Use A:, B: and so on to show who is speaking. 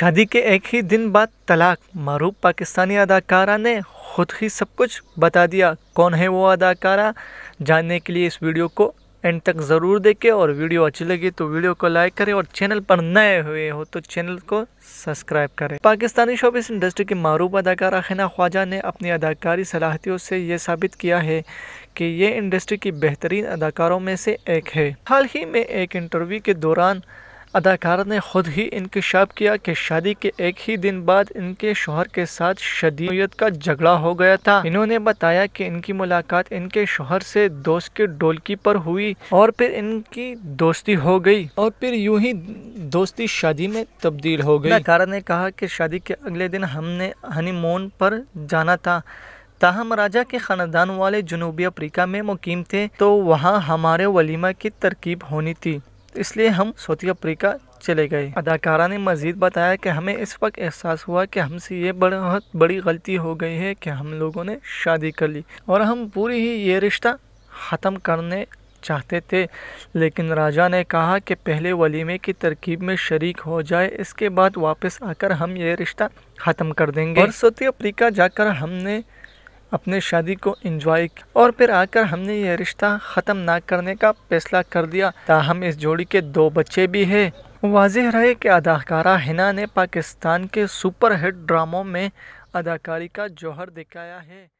A: शादी के एक ही दिन बाद तलाक मरूफ पाकिस्तानी अदाकारा ने खुद ही सब कुछ बता दिया कौन है वो अदाकारा जानने के लिए इस वीडियो को एंड तक ज़रूर देखें और वीडियो अच्छी लगी तो वीडियो को लाइक करें और चैनल पर नए हुए हो तो चैनल को सब्सक्राइब करें पाकिस्तानी शोबिस इंडस्ट्री की मरूफ अदाकारा खना ख्वाजा ने अपनी अदाकारी सलाहतियों से ये साबित किया है कि ये इंडस्ट्री की बेहतरीन अदाकारों में से एक है हाल ही में एक इंटरव्यू के दौरान अदाकारा ने खुद ही इंकशाफ किया कि शादी के एक ही दिन बाद इनके शोहर के साथ शदीयत का झगड़ा हो गया था इन्होंने बताया कि इनकी मुलाकात इनके शोहर से दोस्त के डोलकी पर हुई और फिर इनकी दोस्ती हो गई और फिर यूं ही दोस्ती शादी में तब्दील हो गई अदाकारा ने कहा कि शादी के अगले दिन हमने हनीमून पर जाना था ताहम राजा के ख़ानदान वाले जनूबी अफ्रीका में मुकीम थे तो वहाँ हमारे वलीमा की तरकीब होनी थी तो इसलिए हम सऊदी अफ्रीका चले गए अदाकारा ने मजीद बताया कि हमें इस वक्त एहसास हुआ कि हमसे ये बहुत बड़ी गलती हो गई है कि हम लोगों ने शादी कर ली और हम पूरी ही ये रिश्ता ख़त्म करने चाहते थे लेकिन राजा ने कहा कि पहले वलीमे की तरकीब में शरीक हो जाए इसके बाद वापस आकर हम ये रिश्ता ख़त्म कर देंगे और सऊदी अफ्रीका जाकर हमने अपने शादी को इंजॉय किया और फिर आकर हमने ये रिश्ता ख़त्म ना करने का फैसला कर दिया ताहम इस जोड़ी के दो बच्चे भी हैं वाजह रहे कि अदाकारा हिना ने पाकिस्तान के सुपरहिट ड्रामों में अदाकारी का जौहर दिखाया है